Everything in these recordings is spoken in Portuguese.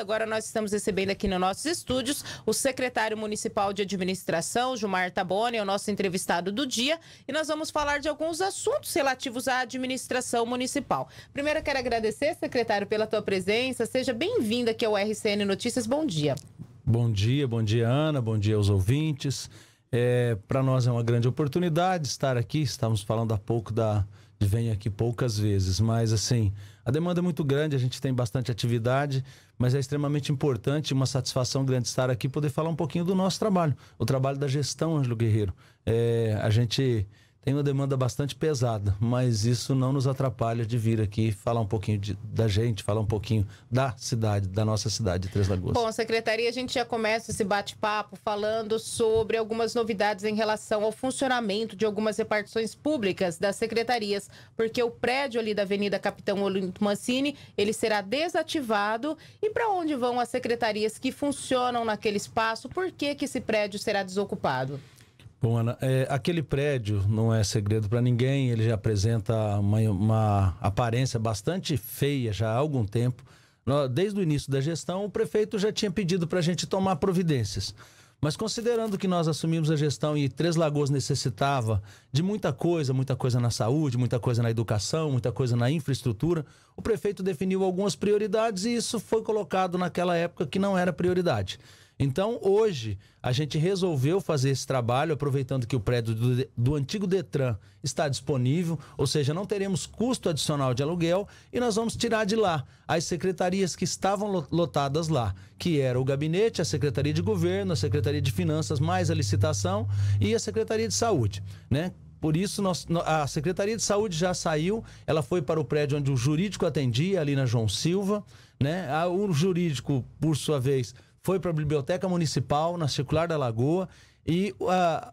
Agora nós estamos recebendo aqui nos nossos estúdios o secretário municipal de administração, Gilmar Taboni, é o nosso entrevistado do dia, e nós vamos falar de alguns assuntos relativos à administração municipal. Primeiro, quero agradecer, secretário, pela tua presença. Seja bem-vindo aqui ao RCN Notícias. Bom dia. Bom dia, bom dia, Ana, bom dia aos ouvintes. É, Para nós é uma grande oportunidade estar aqui. Estamos falando há pouco da de vem aqui poucas vezes, mas assim, a demanda é muito grande, a gente tem bastante atividade mas é extremamente importante, uma satisfação grande estar aqui poder falar um pouquinho do nosso trabalho, o trabalho da gestão Ângelo Guerreiro. É, a gente tem uma demanda bastante pesada, mas isso não nos atrapalha de vir aqui falar um pouquinho de, da gente, falar um pouquinho da cidade, da nossa cidade de Três Lagoas. Bom, secretaria, a gente já começa esse bate-papo falando sobre algumas novidades em relação ao funcionamento de algumas repartições públicas das secretarias, porque o prédio ali da Avenida Capitão Olinto Mancini, ele será desativado. E para onde vão as secretarias que funcionam naquele espaço? Por que que esse prédio será desocupado? Bom, Ana, é, aquele prédio não é segredo para ninguém, ele já apresenta uma, uma, aparência bastante feia já há algum tempo. Desde o início da gestão, o prefeito já tinha pedido para a gente tomar providências. Mas considerando que nós assumimos a gestão e Três Lagoas necessitava de muita coisa, muita coisa na saúde, muita coisa na educação, muita coisa na infraestrutura, o prefeito definiu algumas prioridades e isso foi colocado naquela época que não era prioridade. Então, hoje, a gente resolveu fazer esse trabalho, aproveitando que o prédio do, do, antigo Detran está disponível, ou seja, não teremos custo adicional de aluguel e nós vamos tirar de lá as secretarias que estavam lotadas lá, que era o gabinete, a Secretaria de Governo, a Secretaria de Finanças, mais a licitação e a Secretaria de Saúde, né? Por isso, nós, a Secretaria de Saúde já saiu, ela foi para o prédio onde o jurídico atendia, ali na João Silva. Né? Ah, o jurídico, por sua vez, foi para a Biblioteca Municipal, na Circular da Lagoa, e uh,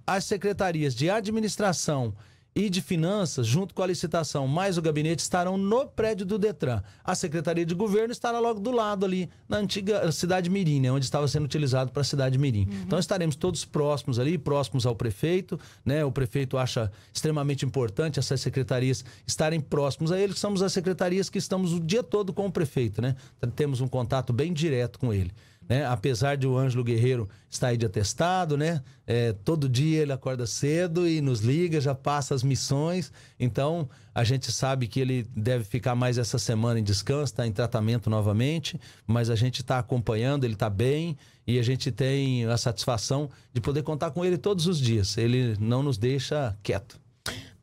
as secretarias de administração e de finanças, junto com a licitação, mais o gabinete, estarão no prédio do Detran. A Secretaria de Governo estará logo do lado ali, na antiga cidade Mirim, né, onde estava sendo utilizado para a cidade Mirim. Uhum. Então estaremos todos próximos ali, próximos ao prefeito. Né, o prefeito acha extremamente importante essas secretarias estarem próximos a ele, que somos as secretarias que estamos o dia todo com o prefeito. Né? Temos um contato bem direto com ele né? Apesar de o Ângelo Guerreiro estar aí de atestado, né? É, todo dia ele acorda cedo e nos liga, já passa as missões. Então, a gente sabe que ele deve ficar mais essa semana em descanso, está em tratamento novamente, mas a gente está acompanhando, ele está bem e a gente tem a satisfação de poder contar com ele todos os dias. Ele não nos deixa quieto.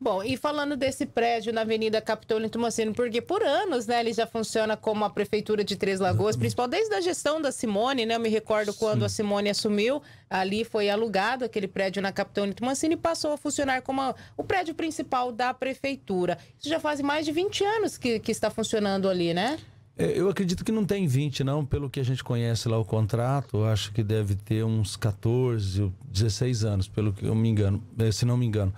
Bom, e falando desse prédio na Avenida Capitólio Tomacino, porque por anos, né, ele já funciona como a prefeitura de Três Lagoas, principal desde a gestão da Simone, né? Eu me recordo quando Sim. a Simone assumiu, ali foi alugado aquele prédio na Capitólio Tomacino e passou a funcionar como a, o prédio principal da prefeitura. Isso já faz mais de 20 anos que, que está funcionando ali, né? É, eu acredito que não tem 20, não, pelo que a gente conhece lá o contrato. Eu acho que deve ter uns 14, 16 anos, pelo que eu me engano, eh, se não me engano.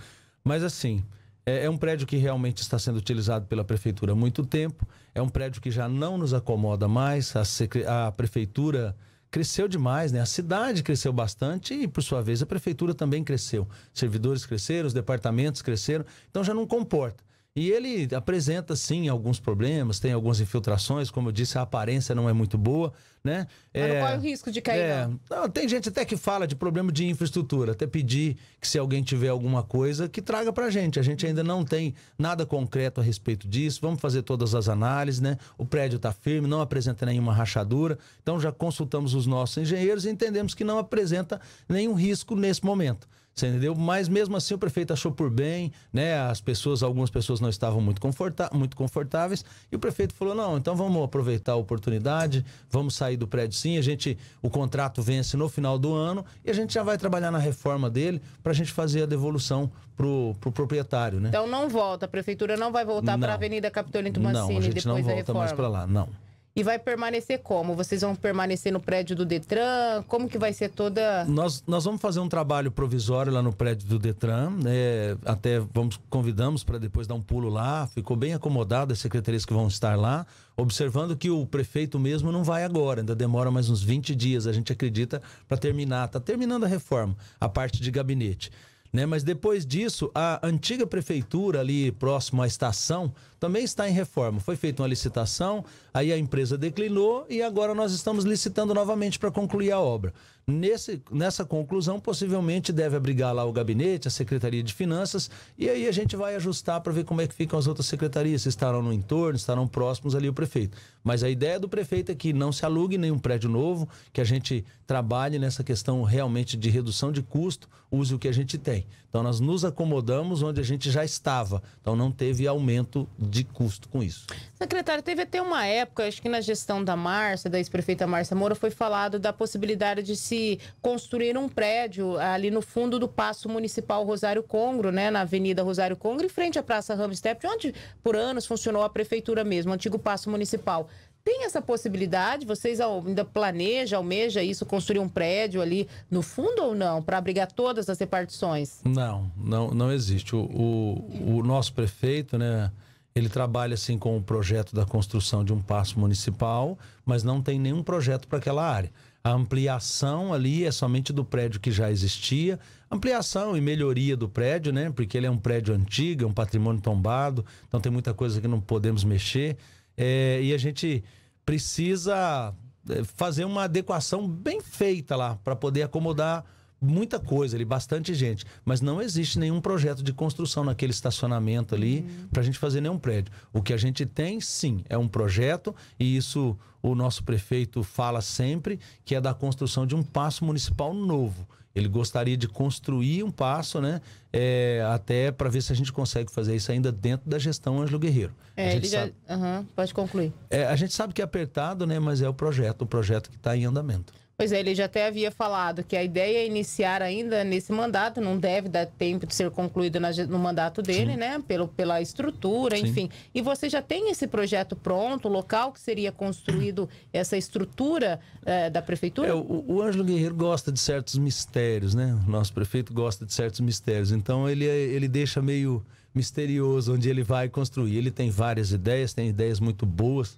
Mas assim, é, é um prédio que realmente está sendo utilizado pela prefeitura há muito tempo. É um prédio que já não nos acomoda mais. A, a prefeitura cresceu demais, né? A cidade cresceu bastante e, por sua vez, a prefeitura também cresceu. Servidores cresceram, os departamentos cresceram. Então já não comporta. E ele apresenta, sim, alguns problemas, tem algumas infiltrações, como eu disse, a aparência não é muito boa, né? Mas é, não corre o risco de cair, é, não. não. Tem gente até que fala de problema de infraestrutura, até pedir que se alguém tiver alguma coisa, que traga pra gente. A gente ainda não tem nada concreto a respeito disso, vamos fazer todas as análises, né? O prédio tá firme, não apresenta nenhuma rachadura, então já consultamos os nossos engenheiros e entendemos que não apresenta nenhum risco nesse momento. Você entendeu? Mas mesmo assim o prefeito achou por bem, né? As pessoas, algumas pessoas não estavam muito, conforta muito confortáveis. E o prefeito falou: não, então vamos aproveitar a oportunidade, vamos sair do prédio sim. A gente, o contrato vence no final do ano e a gente já vai trabalhar na reforma dele para a gente fazer a devolução pro, pro proprietário, né? Então não volta, a prefeitura não vai voltar para a Avenida Capitolino Mancini não, a gente depois não volta mais para lá, não. E vai permanecer como? Vocês vão permanecer no prédio do Detran? Como que vai ser toda. Nós, nós vamos fazer um trabalho provisório lá no prédio do Detran. Né? até vamos convidamos para depois dar um pulo lá. Ficou bem acomodado as secretarias que vão estar lá, observando que o prefeito mesmo não vai agora, ainda demora mais uns 20 dias, a gente acredita, para terminar. Está terminando a reforma, a parte de gabinete. Né? Mas depois disso, a antiga prefeitura ali próximo à estação também está em reforma. Foi feita uma licitação, aí a empresa declinou e agora nós estamos licitando novamente para concluir a obra. Nesse, nessa conclusão, possivelmente deve abrigar lá o gabinete, a Secretaria de Finanças, e aí a gente vai ajustar para ver como é que ficam as outras secretarias, se estarão no entorno, estarão próximos ali o prefeito. Mas a ideia do prefeito é que não se alugue nenhum prédio novo, que a gente trabalhe nessa questão realmente de redução de custo, use o que a gente tem. Então nós nos acomodamos onde a gente já estava, então não teve aumento de custo com isso. Secretário, teve até uma época, acho que na gestão da Márcia, da ex-prefeita Márcia Moura, foi falado da possibilidade de se se construir um prédio ali no fundo do Paço Municipal Rosário Congro, né, na Avenida Rosário Congro, em frente à Praça Ramstep, onde por anos funcionou a prefeitura mesmo, o antigo Paço Municipal. Tem essa possibilidade? Vocês ainda planejam, almeja isso, construir um prédio ali no fundo ou não, para abrigar todas as repartições? Não, não, não existe. O, o, o nosso prefeito, né, ele trabalha assim com o projeto da construção de um passo municipal, mas não tem nenhum projeto para aquela área. A ampliação ali é somente do prédio que já existia, ampliação e melhoria do prédio, né? Porque ele é um prédio antigo, é um patrimônio tombado, então tem muita coisa que não podemos mexer. É, e a gente precisa é, fazer uma adequação bem feita lá para poder acomodar muita coisa ali, bastante gente. Mas não existe nenhum projeto de construção naquele estacionamento ali uhum. para a gente fazer nenhum prédio. O que a gente tem, sim, é um projeto, e isso o nosso prefeito fala sempre, que é da construção de um passo municipal novo. Ele gostaria de construir um passo, né? É, até para ver se a gente consegue fazer isso ainda dentro da gestão Ângelo Guerreiro. É, a gente sabe... Uhum, pode concluir. É, a gente sabe que é apertado, né? Mas é o projeto, o projeto que está em andamento. Pois é, ele já até havia falado que a ideia é iniciar ainda nesse mandato, não deve dar tempo de ser concluído na, no mandato dele, Sim. né? Pelo, pela estrutura, Sim. enfim. E você já tem esse projeto pronto, o local que seria construído essa estrutura é, da prefeitura? É, o, o Ângelo Guerreiro gosta de certos mistérios, né? O nosso prefeito gosta de certos mistérios. Então ele, ele deixa meio misterioso onde ele vai construir. Ele tem várias ideias, tem ideias muito boas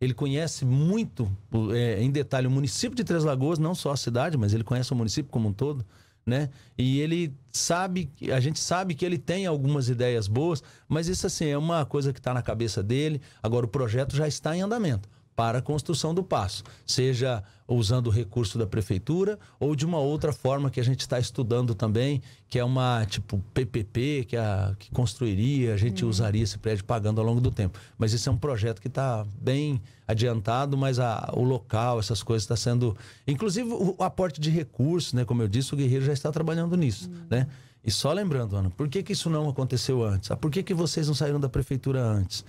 ele conhece muito, é, em detalhe, o município de Três Lagoas, não só a cidade, mas ele conhece o município como um todo, né? E ele sabe, a gente sabe que ele tem algumas ideias boas, mas isso assim é uma coisa que está na cabeça dele. Agora o projeto já está em andamento para a construção do passo, seja usando o recurso da prefeitura ou de uma outra forma que a gente está estudando também, que é uma tipo PPP que, é a, que construiria, a gente hum. usaria esse prédio pagando ao longo do tempo. Mas esse é um projeto que está bem adiantado, mas a, o local, essas coisas está sendo, inclusive o, aporte de recursos, né? Como eu disse, o Guerreiro já está trabalhando nisso, hum. né? E só lembrando, Ana, por que, que isso não aconteceu antes? Ah, por que, que vocês não saíram da prefeitura antes?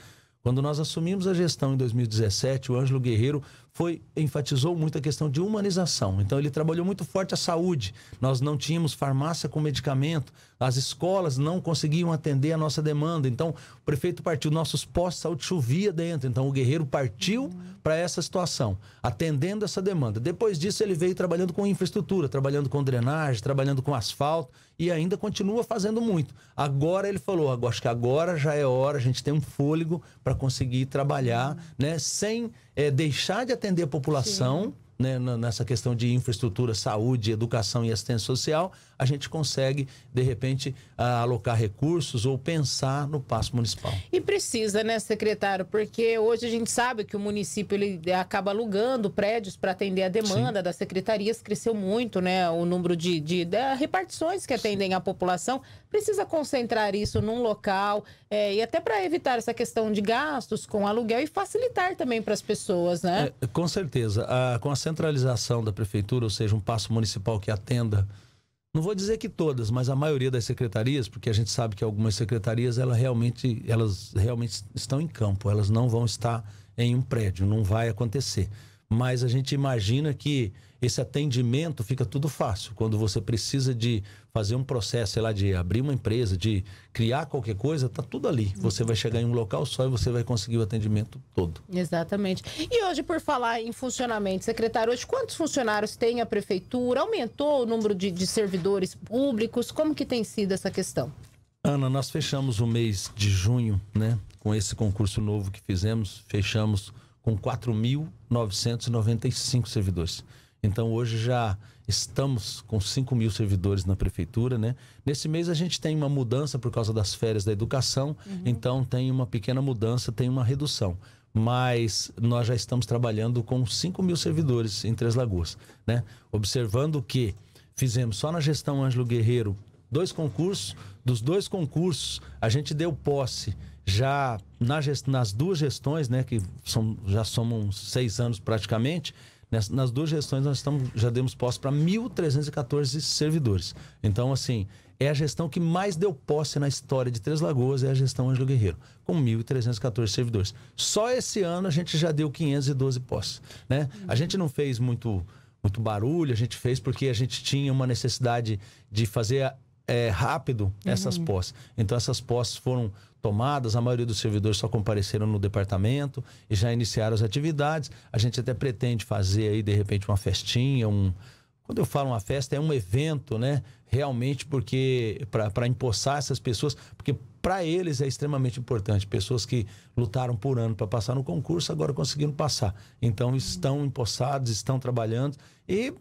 Quando nós assumimos a gestão em 2017, o Ângelo Guerreiro foi enfatizou muito a questão de humanização. Então ele trabalhou muito forte a saúde. Nós não tínhamos farmácia com medicamento, as escolas não conseguiam atender a nossa demanda. Então o prefeito partiu, nossos postos de saúde chovia dentro. Então o guerreiro partiu para essa situação, atendendo essa demanda. Depois disso ele veio trabalhando com infraestrutura, trabalhando com drenagem, trabalhando com asfalto e ainda continua fazendo muito. Agora ele falou, acho que agora já é hora, a gente tem um fôlego para conseguir trabalhar, né, sem é, deixar de atender a população. Né, nessa questão de infraestrutura, saúde, educação e assistência social, a gente consegue, de repente, alocar recursos ou pensar no passo municipal. E precisa, né, secretário? Porque hoje a gente sabe que o município ele acaba alugando prédios para atender a demanda Sim. das secretarias, cresceu muito, né? O número de, de, de repartições que atendem Sim. a população. Precisa concentrar isso num local é, e até para evitar essa questão de gastos com aluguel e facilitar também para as pessoas, né? É, com certeza. A, ah, com a centralização da prefeitura, ou seja, um passo municipal que atenda não vou dizer que todas, mas a maioria das secretarias, porque a gente sabe que algumas secretarias ela realmente, elas realmente estão em campo, elas não vão estar em um prédio, não vai acontecer. Mas a gente imagina que esse atendimento fica tudo fácil. Quando você precisa de fazer um processo, sei lá, de abrir uma empresa, de criar qualquer coisa, tá tudo ali. Você vai chegar em um local só e você vai conseguir o atendimento todo. Exatamente. E hoje, por falar em funcionamento, secretário, hoje quantos funcionários tem a prefeitura? Aumentou o número de, de servidores públicos? Como que tem sido essa questão? Ana, nós fechamos o mês de junho, né? Com esse concurso novo que fizemos, fechamos com 4.995 servidores. Então hoje já estamos com 5 mil servidores na prefeitura, né? Nesse mês a gente tem uma mudança por causa das férias da educação, uhum. então tem uma pequena mudança, tem uma redução. Mas nós já estamos trabalhando com 5 mil servidores em Três Lagoas, né? Observando que fizemos só na gestão Ângelo Guerreiro dois concursos, dos dois concursos a gente deu posse já na nas duas gestões, né? Que são, já somam seis anos praticamente, nas, nas duas gestões, nós estamos, já demos posse para 1.314 servidores. Então, assim, é a gestão que mais deu posse na história de Três Lagoas, é a gestão Ângelo Guerreiro, com 1.314 servidores. Só esse ano a gente já deu 512 posses. Né? A gente não fez muito, muito barulho, a gente fez porque a gente tinha uma necessidade de fazer a, eh, é, rápido essas uhum. posses. Então, essas posses foram tomadas, a maioria dos servidores só compareceram no departamento e já iniciaram as atividades. A gente até pretende fazer aí, de repente, uma festinha, um. Quando eu falo uma festa, é um evento, né? Realmente, porque para empossar essas pessoas, porque para eles é extremamente importante. Pessoas que lutaram por ano para passar no concurso, agora conseguiram passar. Então, estão empossados, estão trabalhando e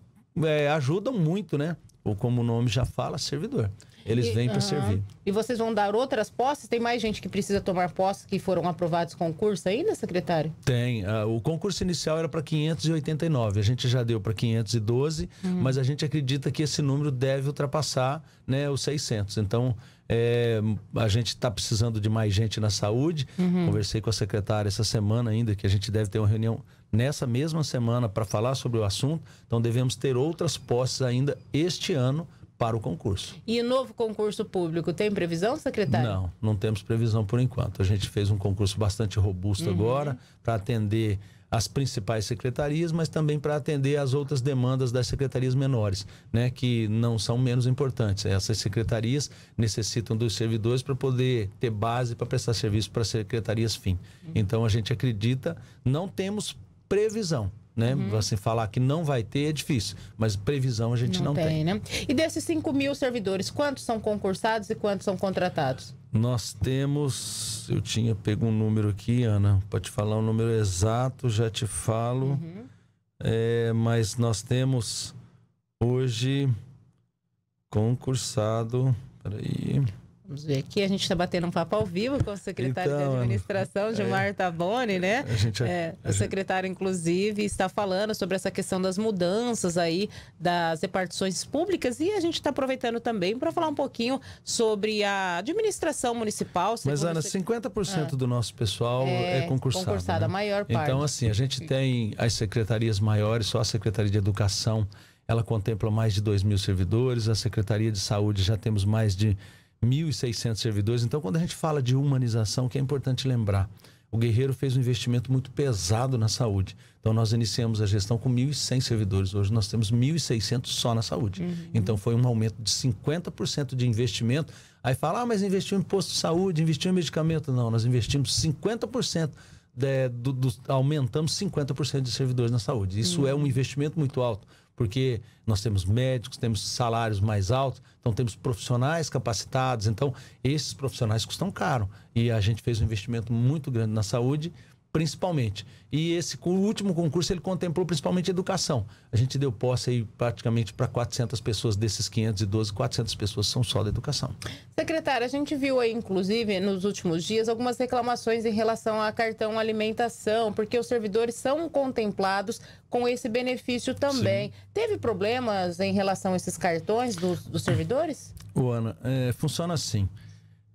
é, ajudam muito, né? Ou como o nome já fala, servidor. Eles e, vêm para uhum. servir. E vocês vão dar outras posses? Tem mais gente que precisa tomar posse que foram aprovados concurso ainda, né, secretário? Tem. Uh, o concurso inicial era para 589. A gente já deu para 512, uhum. mas a gente acredita que esse número deve ultrapassar né, os 600. Então, é, a gente está precisando de mais gente na saúde. Uhum. Conversei com a secretária essa semana ainda, que a gente deve ter uma reunião nessa mesma semana para falar sobre o assunto. Então, devemos ter outras posses ainda este ano para o concurso. E novo concurso público, tem previsão, secretário? Não, não temos previsão por enquanto. A gente fez um concurso bastante robusto uhum. agora para atender as principais secretarias, mas também para atender as outras demandas das secretarias menores, né, que não são menos importantes. Essas secretarias necessitam dos servidores para poder ter base para prestar serviço para secretarias fim. Uhum. Então a gente acredita, não temos previsão, né? Uhum. Você assim, falar que não vai ter é difícil, mas previsão a gente não, não tem, tem. Né? E desses 5 mil servidores, quantos são concursados e quantos são contratados? Nós temos, eu tinha pego um número aqui, Ana, para te falar o um número exato, já te falo, uhum. é, mas nós temos hoje concursado, peraí... Vamos ver aqui, a gente está batendo um papo ao vivo com o secretário então, de administração, é. Gilmar é, Taboni, né? A gente, é, é a o gente... inclusive, está falando sobre essa questão das mudanças aí das repartições públicas e a gente está aproveitando também para falar um pouquinho sobre a administração municipal. Mas, Ana, 50% ah, do nosso pessoal é, é concursado. Concursado, né? a maior então, parte. Então, assim, a gente tem as secretarias maiores, só a Secretaria de Educação, ela contempla mais de 2 mil servidores, a Secretaria de Saúde já temos mais de 1.600 servidores. Então, quando a gente fala de humanização, que é importante lembrar, o Guerreiro fez um investimento muito pesado na saúde. Então, nós iniciamos a gestão com 1.100 servidores. Hoje, nós temos 1.600 só na saúde. Uhum. Então, foi um aumento de 50% de investimento. Aí fala, ah, mas investiu em posto de saúde, investiu em medicamento. Não, nós investimos 50%. De, do, do, aumentamos 50% de servidores na saúde. Isso uhum. é um investimento muito alto porque nós temos médicos, temos salários mais altos, então temos profissionais capacitados. Então, esses profissionais custam caro. E a gente fez um investimento muito grande na saúde principalmente. E esse último concurso ele contemplou principalmente educação. A gente deu posse aí praticamente para 400 pessoas desses 512, 400 pessoas são só da educação. Secretária, a gente viu aí inclusive nos últimos dias algumas reclamações em relação a cartão alimentação, porque os servidores são contemplados com esse benefício também. Sim. Teve problemas em relação a esses cartões dos, dos servidores? O Ana, é, funciona assim.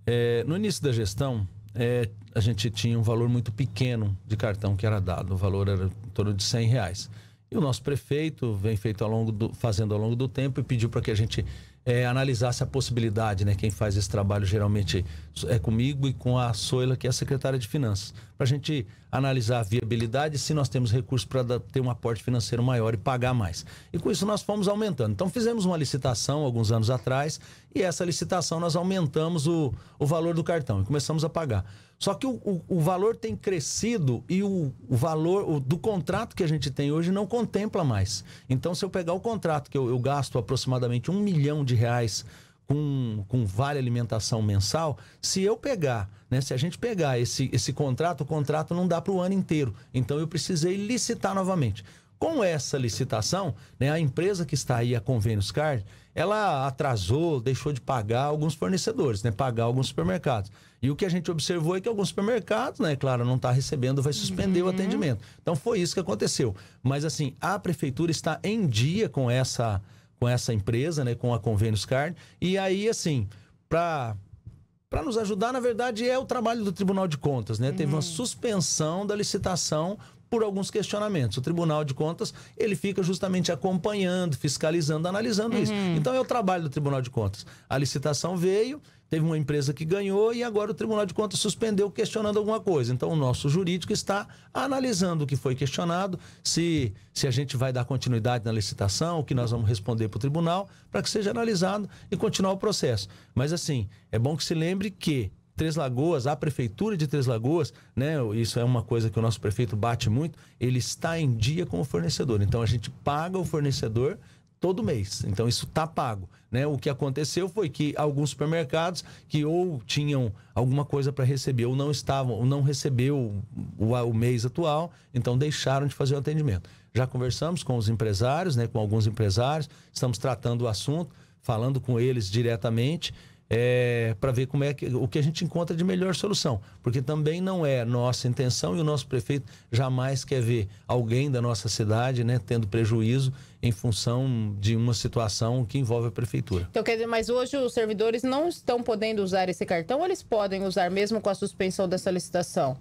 É, no início da gestão, é, a gente tinha um valor muito pequeno de cartão que era dado. O valor era em torno de 100 reais. E o nosso prefeito vem feito ao longo do, fazendo ao longo do tempo e pediu para que a gente é, analisasse a possibilidade, né? Quem faz esse trabalho geralmente é comigo e com a Soila, que é a secretária de Finanças, para a gente analisar a viabilidade se nós temos recursos para ter um aporte financeiro maior e pagar mais. E com isso nós fomos aumentando. Então fizemos uma licitação alguns anos atrás e essa licitação nós aumentamos o, o valor do cartão e começamos a pagar. Só que o, o, o valor tem crescido e o, o valor do contrato que a gente tem hoje não contempla mais. Então, se eu pegar o contrato que eu, eu gasto aproximadamente um milhão de de reais com, com vale alimentação mensal, se eu pegar, né, se a gente pegar esse, esse contrato, o contrato não dá para o ano inteiro. Então eu precisei licitar novamente. Com essa licitação, né, a empresa que está aí, a Convênios Card, ela atrasou, deixou de pagar alguns fornecedores, né, pagar alguns supermercados. E o que a gente observou é que alguns supermercados, né, claro, não está recebendo, vai suspender uhum. o atendimento. Então foi isso que aconteceu. Mas assim, a prefeitura está em dia com essa com essa empresa, né, com a Convênios Card. E aí, assim, para para nos ajudar, na verdade, é o trabalho do Tribunal de Contas, né? Uhum. Teve uma uhum. suspensão da licitação por alguns questionamentos. O Tribunal de Contas, ele fica justamente acompanhando, fiscalizando, analisando uhum. isso. Então é o trabalho do Tribunal de Contas. A licitação veio, teve uma empresa que ganhou e agora o Tribunal de Contas suspendeu questionando alguma coisa. Então o nosso jurídico está analisando o que foi questionado, se, se a gente vai dar continuidade na licitação, o que nós vamos responder para o tribunal, para que seja analisado e continuar o processo. Mas assim, é bom que se lembre que Três Lagoas, a prefeitura de Três Lagoas, né? Isso é uma coisa que o nosso prefeito bate muito. Ele está em dia com o fornecedor. Então a gente paga o fornecedor todo mês. Então isso está pago. Né? O que aconteceu foi que alguns supermercados que ou tinham alguma coisa para receber ou não estavam, ou não recebeu o, o, o, mês atual, então deixaram de fazer o atendimento. Já conversamos com os empresários, né, com alguns empresários, estamos tratando o assunto, falando com eles diretamente é, para ver como é que, o que a gente encontra de melhor solução. Porque também não é nossa intenção e o nosso prefeito jamais quer ver alguém da nossa cidade né, tendo prejuízo em função de uma situação que envolve a prefeitura. Então, quer dizer, mas hoje os servidores não estão podendo usar esse cartão ou eles podem usar mesmo com a suspensão dessa licitação?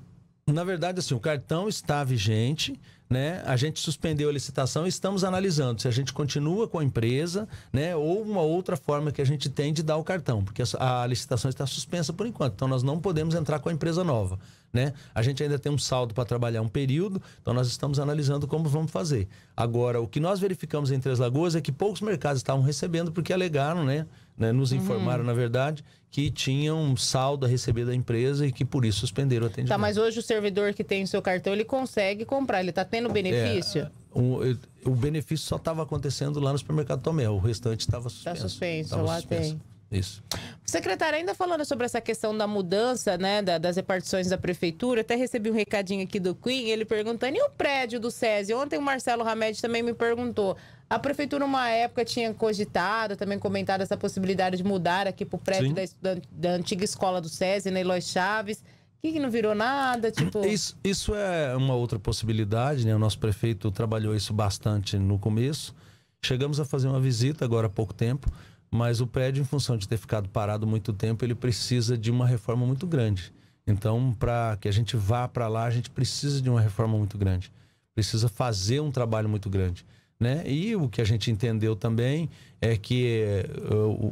Na verdade, assim, o cartão está vigente, né? A gente suspendeu a licitação e estamos analisando se a gente continua com a empresa, né? Ou uma outra forma que a gente tem de dar o cartão, porque a, licitação está suspensa por enquanto. Então nós não podemos entrar com a empresa nova, né? A gente ainda tem um saldo para trabalhar um período, então nós estamos analisando como vamos fazer. Agora, o que nós verificamos em Três Lagoas é que poucos mercados estavam recebendo porque alegaram, né? Né, nos uhum. informaram, uhum. na verdade, que tinham um saldo a receber da empresa e que por isso suspenderam o atendimento. Tá, mas hoje o servidor que tem o seu cartão, ele consegue comprar, ele está tendo acontecendo o é, benefício? É, um, o benefício só estava acontecendo lá no supermercado Tomé, o restante estava tá suspenso. Está suspenso, tava lá suspenso. tem. Isso. Secretário, ainda falando sobre essa questão da mudança, né, da, das repartições da prefeitura, até recebi um recadinho aqui do Queen, ele perguntando, e o prédio do SESI? Ontem o Marcelo Ramed também me perguntou, a prefeitura, uma época, tinha cogitado, também comentado essa possibilidade de mudar aqui para o prédio da, da, da, antiga escola do SESI, na Eloy Chaves que, que não virou nada? Tipo... Isso, isso é uma outra possibilidade, né? O nosso prefeito trabalhou isso bastante no começo. Chegamos a fazer uma visita agora há pouco tempo, mas o prédio, em função de ter ficado parado muito tempo, ele precisa de uma reforma muito grande. Então, para que a gente vá para lá, a gente precisa de uma reforma muito grande. Precisa fazer um trabalho muito grande. Né? E o que a gente entendeu também é que eh,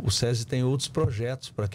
o SESI tem outros projetos para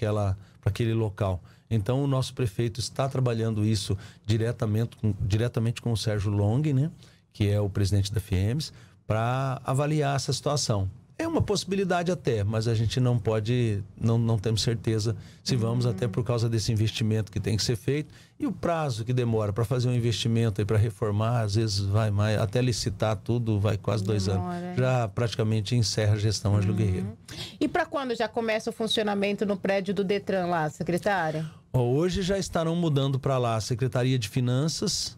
aquele local. Então, o nosso prefeito está trabalhando isso diretamente com, diretamente com o Sérgio Long, né, que é o presidente da FIEMES, para avaliar essa situação. É uma possibilidade até, mas a gente não pode, não, não temos certeza se vamos, uhum. até por causa desse investimento que tem que ser feito e o prazo que demora para fazer um investimento e para reformar, às vezes vai mais, até licitar tudo vai quase dois demora, anos. É. Já praticamente encerra a gestão Ângelo uhum. Guerreiro. E para quando já começa o funcionamento no prédio do Detran lá, secretária? Hoje já estarão mudando para lá a Secretaria de Finanças,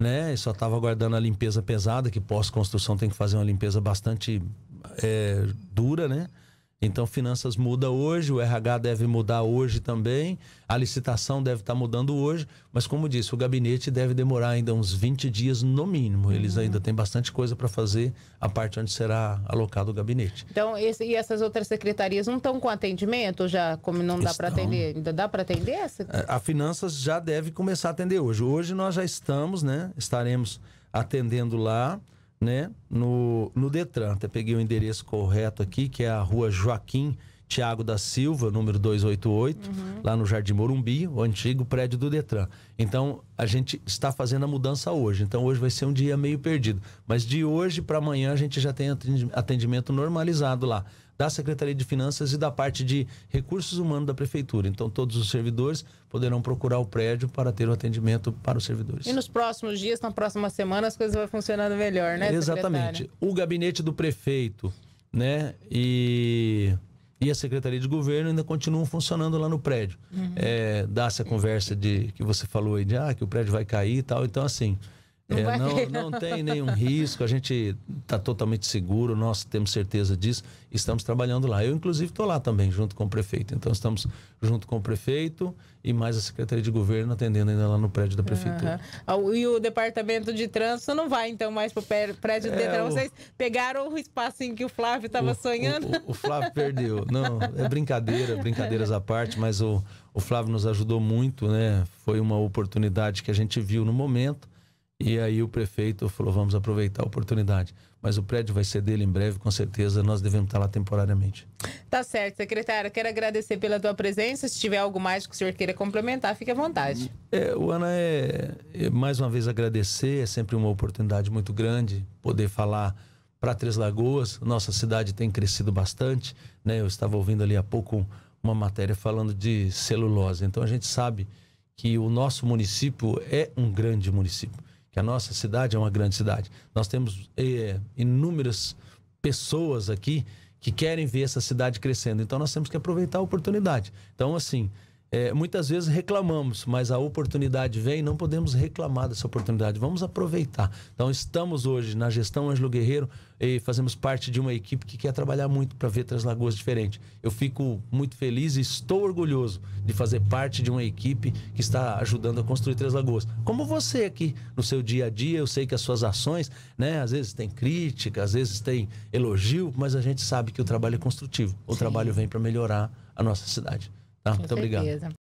né? Eu só estava aguardando a limpeza pesada, que pós-construção tem que fazer uma limpeza bastante é, dura, né? Então, finanças muda hoje, o RH deve mudar hoje também, a licitação deve estar tá mudando hoje, mas como disse, o gabinete deve demorar ainda uns 20 dias no mínimo. Eles uhum. ainda têm bastante coisa para fazer a parte onde será alocado o gabinete. Então, esse, e essas outras secretarias não estão com atendimento já, como não dá para atender, ainda dá para atender essa? A, é, a finanças já deve começar a atender hoje. Hoje nós já estamos, né? Estaremos atendendo lá né, no, no Detran. Até peguei o endereço correto aqui, que é a rua Joaquim Tiago da Silva, número 288, uhum. lá no Jardim Morumbi, o antigo prédio do Detran. Então, a gente está fazendo a mudança hoje. Então, hoje vai ser um dia meio perdido. Mas de hoje para amanhã, a gente já tem atendimento normalizado lá da Secretaria de Finanças e da parte de recursos humanos da Prefeitura. Então, todos os servidores poderão procurar o prédio para ter o atendimento para os servidores. E nos próximos dias, na próxima semana, as coisas vão funcionando melhor, né? Exatamente. Secretária? O gabinete do prefeito, né? E e a Secretaria de Governo ainda continuam funcionando lá no prédio. Uhum. É, Dá-se a conversa de que você falou aí de ah, que o prédio vai cair e tal. Então, assim, é, não, não tem nenhum risco, a gente está totalmente seguro, nós temos certeza disso, estamos trabalhando lá. Eu, inclusive, estou lá também, junto com o prefeito. Então, estamos junto com o prefeito e mais a Secretaria de Governo atendendo ainda lá no prédio da Prefeitura. Uhum. E o Departamento de Trânsito não vai, então, mais para é, o prédio é, de Detran. Vocês pegaram o espaço em que o Flávio estava sonhando? O, o, o Flávio perdeu. Não, é brincadeira, brincadeiras à parte, mas o, o Flávio nos ajudou muito, né? Foi uma oportunidade que a gente viu no momento e aí o prefeito falou, vamos aproveitar a oportunidade. Mas o prédio vai ser dele em breve, com certeza, nós devemos estar lá temporariamente. Tá certo, secretário. Quero agradecer pela tua presença. Se tiver algo mais que o senhor queira complementar, fique à vontade. É, o Ana, é, é, mais uma vez agradecer. É sempre uma oportunidade muito grande poder falar para Três Lagoas. Nossa cidade tem crescido bastante. Né? Eu estava ouvindo ali há pouco uma matéria falando de celulose. Então a gente sabe que o nosso município é um grande município que a nossa cidade é uma grande cidade. Nós temos é, inúmeras pessoas aqui que querem ver essa cidade crescendo. Então nós temos que aproveitar a oportunidade. Então, assim, é, muitas vezes reclamamos, mas a oportunidade vem, não podemos reclamar dessa oportunidade, vamos aproveitar. Então, estamos hoje na gestão Ângelo Guerreiro e fazemos parte de uma equipe que quer trabalhar muito para ver Três Lagoas diferente. Eu fico muito feliz e estou orgulhoso de fazer parte de uma equipe que está ajudando a construir Três Lagoas. Como você aqui no seu dia a dia, eu sei que as suas ações, né, às vezes tem crítica, às vezes tem elogio, mas a gente sabe que o trabalho é construtivo, o Sim. trabalho vem para melhorar a nossa cidade. Tá, muito certeza. obrigado.